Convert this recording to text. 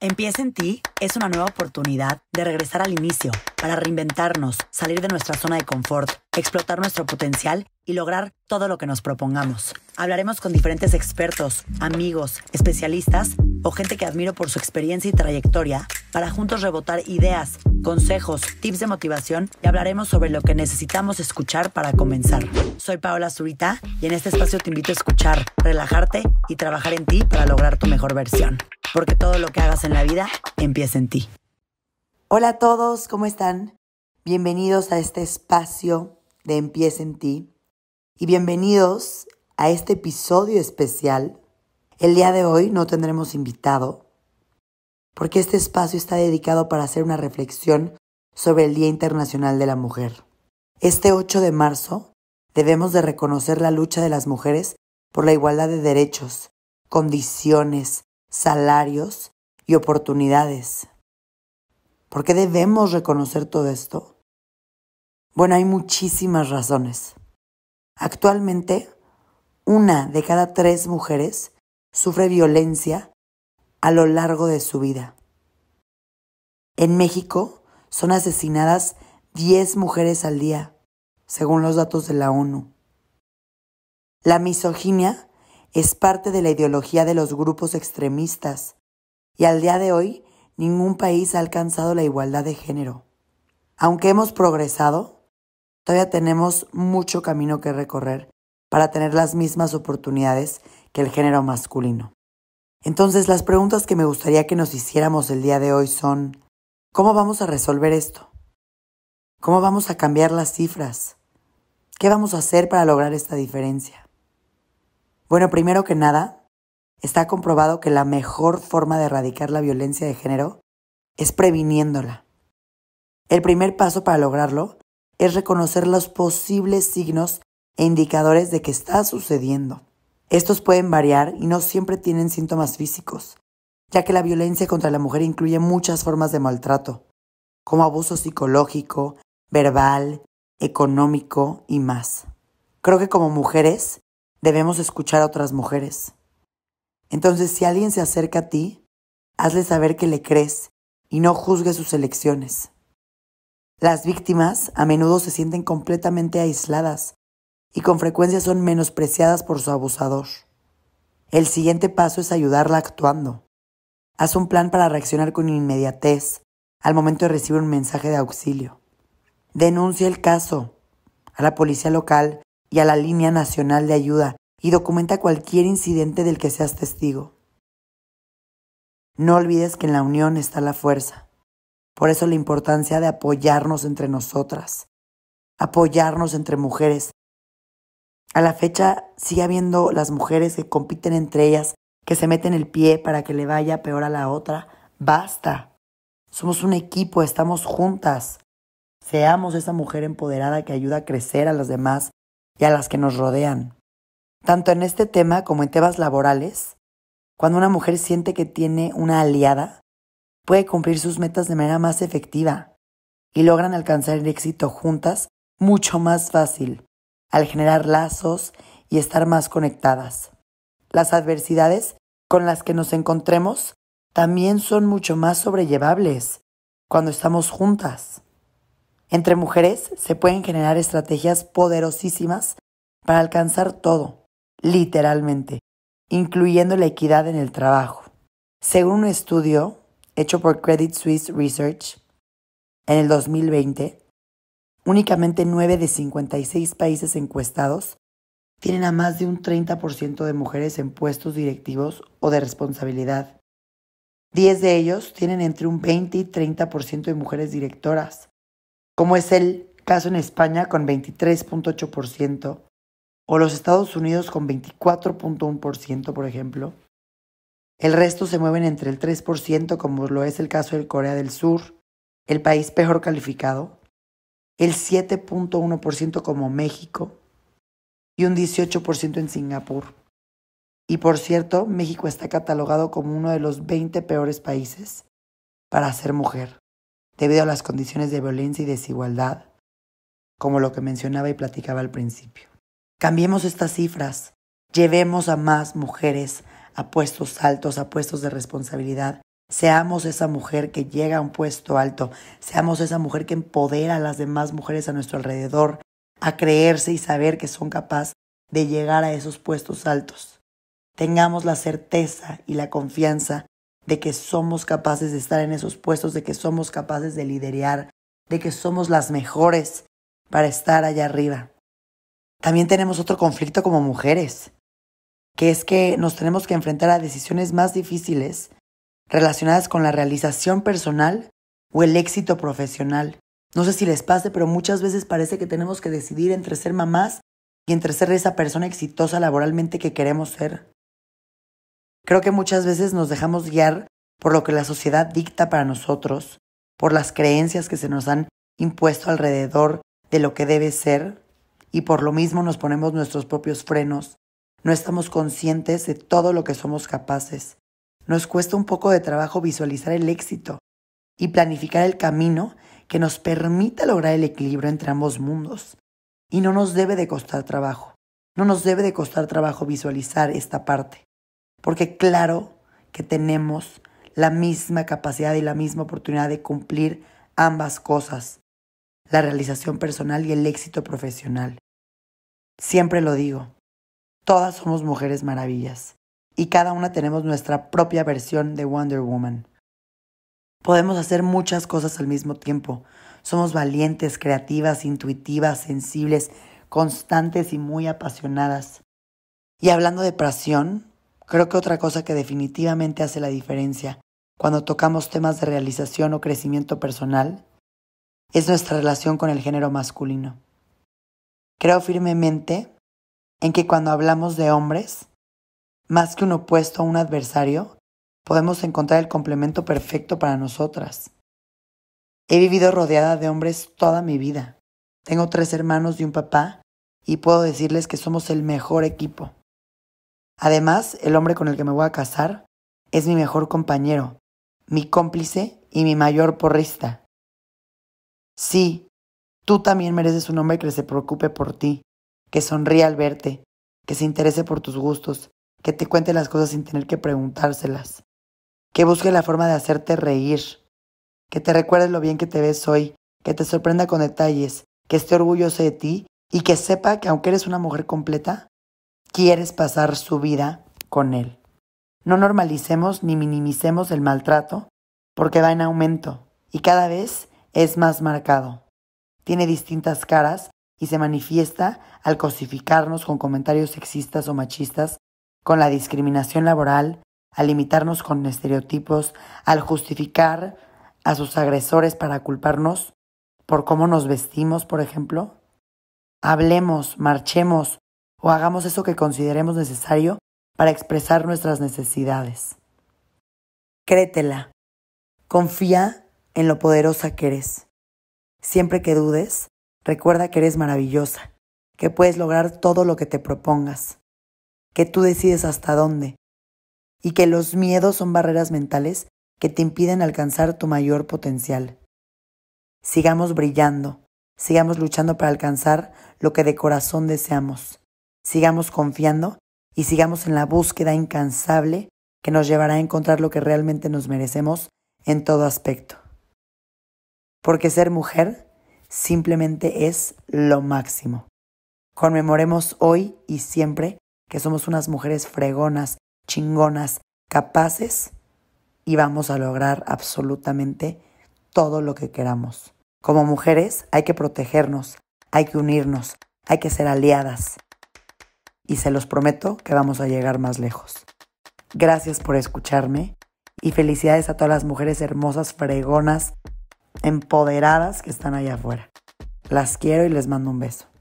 Empieza en ti es una nueva oportunidad de regresar al inicio, para reinventarnos, salir de nuestra zona de confort, explotar nuestro potencial y lograr todo lo que nos propongamos. Hablaremos con diferentes expertos, amigos, especialistas o gente que admiro por su experiencia y trayectoria para juntos rebotar ideas, consejos, tips de motivación y hablaremos sobre lo que necesitamos escuchar para comenzar. Soy Paola Zurita y en este espacio te invito a escuchar, relajarte y trabajar en ti para lograr tu mejor versión porque todo lo que hagas en la vida empieza en ti. Hola a todos, ¿cómo están? Bienvenidos a este espacio de Empieza en ti y bienvenidos a este episodio especial. El día de hoy no tendremos invitado porque este espacio está dedicado para hacer una reflexión sobre el Día Internacional de la Mujer. Este 8 de marzo debemos de reconocer la lucha de las mujeres por la igualdad de derechos, condiciones, salarios y oportunidades. ¿Por qué debemos reconocer todo esto? Bueno, hay muchísimas razones. Actualmente, una de cada tres mujeres sufre violencia a lo largo de su vida. En México son asesinadas 10 mujeres al día, según los datos de la ONU. La misoginia es parte de la ideología de los grupos extremistas y al día de hoy ningún país ha alcanzado la igualdad de género. Aunque hemos progresado, todavía tenemos mucho camino que recorrer para tener las mismas oportunidades que el género masculino. Entonces las preguntas que me gustaría que nos hiciéramos el día de hoy son, ¿cómo vamos a resolver esto? ¿Cómo vamos a cambiar las cifras? ¿Qué vamos a hacer para lograr esta diferencia? Bueno, primero que nada, está comprobado que la mejor forma de erradicar la violencia de género es previniéndola. El primer paso para lograrlo es reconocer los posibles signos e indicadores de que está sucediendo. Estos pueden variar y no siempre tienen síntomas físicos, ya que la violencia contra la mujer incluye muchas formas de maltrato, como abuso psicológico, verbal, económico y más. Creo que como mujeres Debemos escuchar a otras mujeres. Entonces, si alguien se acerca a ti, hazle saber que le crees y no juzgue sus elecciones. Las víctimas a menudo se sienten completamente aisladas y con frecuencia son menospreciadas por su abusador. El siguiente paso es ayudarla actuando. Haz un plan para reaccionar con inmediatez al momento de recibir un mensaje de auxilio. Denuncia el caso a la policía local y a la Línea Nacional de Ayuda y documenta cualquier incidente del que seas testigo. No olvides que en la unión está la fuerza. Por eso la importancia de apoyarnos entre nosotras, apoyarnos entre mujeres. A la fecha sigue habiendo las mujeres que compiten entre ellas, que se meten el pie para que le vaya peor a la otra. Basta. Somos un equipo, estamos juntas. Seamos esa mujer empoderada que ayuda a crecer a las demás y a las que nos rodean. Tanto en este tema como en temas laborales, cuando una mujer siente que tiene una aliada, puede cumplir sus metas de manera más efectiva y logran alcanzar el éxito juntas mucho más fácil, al generar lazos y estar más conectadas. Las adversidades con las que nos encontremos también son mucho más sobrellevables cuando estamos juntas. Entre mujeres se pueden generar estrategias poderosísimas para alcanzar todo, literalmente, incluyendo la equidad en el trabajo. Según un estudio hecho por Credit Suisse Research en el 2020, únicamente 9 de 56 países encuestados tienen a más de un 30% de mujeres en puestos directivos o de responsabilidad. 10 de ellos tienen entre un 20 y 30% de mujeres directoras como es el caso en España con 23.8% o los Estados Unidos con 24.1%, por ejemplo. El resto se mueven entre el 3%, como lo es el caso de Corea del Sur, el país peor calificado, el 7.1% como México y un 18% en Singapur. Y por cierto, México está catalogado como uno de los 20 peores países para ser mujer debido a las condiciones de violencia y desigualdad, como lo que mencionaba y platicaba al principio. Cambiemos estas cifras, llevemos a más mujeres a puestos altos, a puestos de responsabilidad. Seamos esa mujer que llega a un puesto alto, seamos esa mujer que empodera a las demás mujeres a nuestro alrededor a creerse y saber que son capaces de llegar a esos puestos altos. Tengamos la certeza y la confianza de que somos capaces de estar en esos puestos, de que somos capaces de liderar, de que somos las mejores para estar allá arriba. También tenemos otro conflicto como mujeres, que es que nos tenemos que enfrentar a decisiones más difíciles relacionadas con la realización personal o el éxito profesional. No sé si les pase, pero muchas veces parece que tenemos que decidir entre ser mamás y entre ser esa persona exitosa laboralmente que queremos ser. Creo que muchas veces nos dejamos guiar por lo que la sociedad dicta para nosotros, por las creencias que se nos han impuesto alrededor de lo que debe ser, y por lo mismo nos ponemos nuestros propios frenos. No estamos conscientes de todo lo que somos capaces. Nos cuesta un poco de trabajo visualizar el éxito y planificar el camino que nos permita lograr el equilibrio entre ambos mundos. Y no nos debe de costar trabajo. No nos debe de costar trabajo visualizar esta parte. Porque claro que tenemos la misma capacidad y la misma oportunidad de cumplir ambas cosas, la realización personal y el éxito profesional. Siempre lo digo, todas somos mujeres maravillas y cada una tenemos nuestra propia versión de Wonder Woman. Podemos hacer muchas cosas al mismo tiempo. Somos valientes, creativas, intuitivas, sensibles, constantes y muy apasionadas. Y hablando de pasión, Creo que otra cosa que definitivamente hace la diferencia cuando tocamos temas de realización o crecimiento personal es nuestra relación con el género masculino. Creo firmemente en que cuando hablamos de hombres, más que un opuesto a un adversario, podemos encontrar el complemento perfecto para nosotras. He vivido rodeada de hombres toda mi vida. Tengo tres hermanos y un papá y puedo decirles que somos el mejor equipo. Además, el hombre con el que me voy a casar es mi mejor compañero, mi cómplice y mi mayor porrista. Sí, tú también mereces un hombre que se preocupe por ti, que sonríe al verte, que se interese por tus gustos, que te cuente las cosas sin tener que preguntárselas, que busque la forma de hacerte reír, que te recuerde lo bien que te ves hoy, que te sorprenda con detalles, que esté orgulloso de ti y que sepa que aunque eres una mujer completa, quieres pasar su vida con él. No normalicemos ni minimicemos el maltrato porque va en aumento y cada vez es más marcado. Tiene distintas caras y se manifiesta al cosificarnos con comentarios sexistas o machistas, con la discriminación laboral, al limitarnos con estereotipos, al justificar a sus agresores para culparnos por cómo nos vestimos, por ejemplo. Hablemos, marchemos, o hagamos eso que consideremos necesario para expresar nuestras necesidades. Créetela. Confía en lo poderosa que eres. Siempre que dudes, recuerda que eres maravillosa, que puedes lograr todo lo que te propongas, que tú decides hasta dónde, y que los miedos son barreras mentales que te impiden alcanzar tu mayor potencial. Sigamos brillando, sigamos luchando para alcanzar lo que de corazón deseamos sigamos confiando y sigamos en la búsqueda incansable que nos llevará a encontrar lo que realmente nos merecemos en todo aspecto. Porque ser mujer simplemente es lo máximo. Conmemoremos hoy y siempre que somos unas mujeres fregonas, chingonas, capaces y vamos a lograr absolutamente todo lo que queramos. Como mujeres hay que protegernos, hay que unirnos, hay que ser aliadas, y se los prometo que vamos a llegar más lejos. Gracias por escucharme y felicidades a todas las mujeres hermosas, fregonas, empoderadas que están allá afuera. Las quiero y les mando un beso.